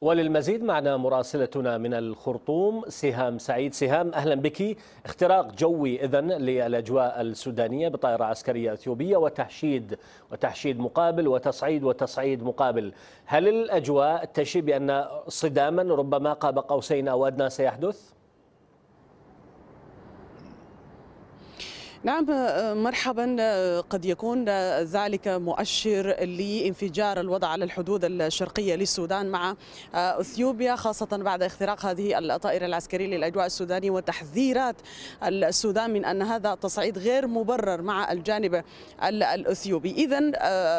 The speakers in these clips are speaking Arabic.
وللمزيد معنا مراسلتنا من الخرطوم سهام سعيد سهام أهلا بك اختراق جوي إذا للأجواء السودانية بطائرة عسكرية أثيوبية وتحشيد وتحشيد مقابل وتصعيد وتصعيد مقابل هل الأجواء تشي بأن صداما ربما قاب قوسين أو أدنى سيحدث؟ نعم مرحبا قد يكون ذلك مؤشر لانفجار الوضع على الحدود الشرقية للسودان مع أثيوبيا خاصة بعد اختراق هذه الطائرة العسكرية للأجواء السودانية وتحذيرات السودان من أن هذا تصعيد غير مبرر مع الجانب الأثيوبي إذا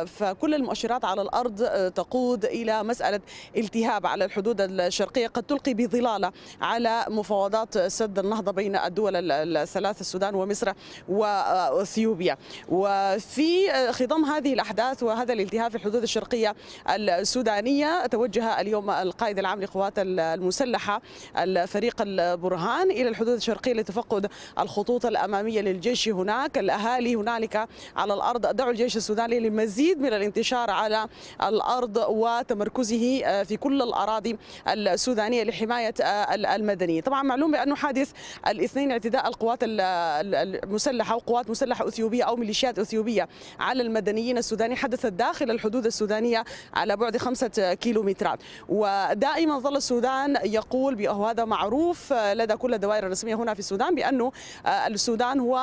فكل المؤشرات على الأرض تقود إلى مسألة التهاب على الحدود الشرقية قد تلقي بظلالة على مفاوضات سد النهضة بين الدول الثلاث السودان ومصر واثيوبيا وفي آه، خضم هذه الاحداث وهذا الالتهاب في الحدود الشرقيه السودانيه توجه اليوم القائد العام للقوات المسلحه الفريق البرهان الى الحدود الشرقيه لتفقد الخطوط الاماميه للجيش هناك الاهالي هنالك على الارض دعوا الجيش السوداني لمزيد من الانتشار على الارض وتمركزه آه، في كل الاراضي السودانيه لحمايه آه، المدنيين طبعا معلوم بانه حادث الاثنين اعتداء القوات المسلحه مسلحة وقوات مسلحة أثيوبية أو ميليشيات أثيوبية على المدنيين السوداني حدثت داخل الحدود السودانية على بعد خمسة كيلومترات ودائما ظل السودان يقول وهذا معروف آه، لدى كل الدوائر الرسمية هنا في السودان بأنه آه، السودان هو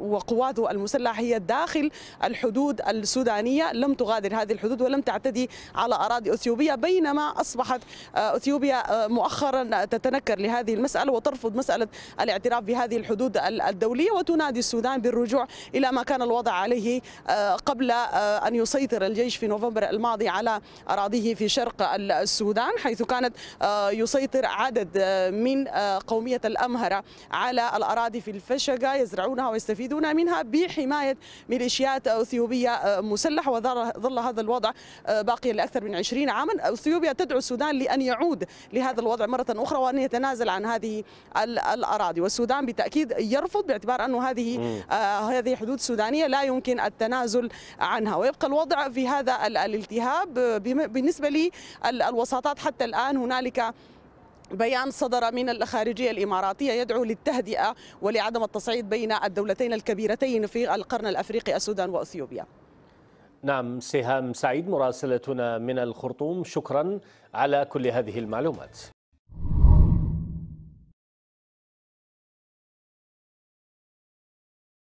وقواته المسلحة هي داخل الحدود السودانية لم تغادر هذه الحدود ولم تعتدي على أراضي أثيوبيا بينما أصبحت آه، أثيوبيا مؤخرا تتنكر لهذه المسألة وترفض مسألة الاعتراف بهذه الحدود الدولية وتنادي وادي السودان بالرجوع إلى ما كان الوضع عليه آه، قبل آه، أن يسيطر الجيش في نوفمبر الماضي على أراضيه في شرق السودان حيث كانت آه، يسيطر عدد من قومية الأمهرة على الأراضي في الفشقة يزرعونها ويستفيدون منها بحماية ميليشيات أثيوبية مسلحة وظل هذا الوضع باقيا لأكثر من 20 عاما أثيوبيا تدعو السودان لأن يعود لهذا الوضع مرة أخرى وأن يتنازل عن هذه الأراضي والسودان بالتأكيد يرفض باعتبار انه هذه هذه آه هذه حدود سودانيه لا يمكن التنازل عنها ويبقى الوضع في هذا الالتهاب بالنسبه للوساطات حتى الان هنالك بيان صدر من الخارجيه الاماراتيه يدعو للتهدئه ولعدم التصعيد بين الدولتين الكبيرتين في القرن الافريقي السودان واثيوبيا. نعم سهام سعيد مراسلتنا من الخرطوم شكرا على كل هذه المعلومات.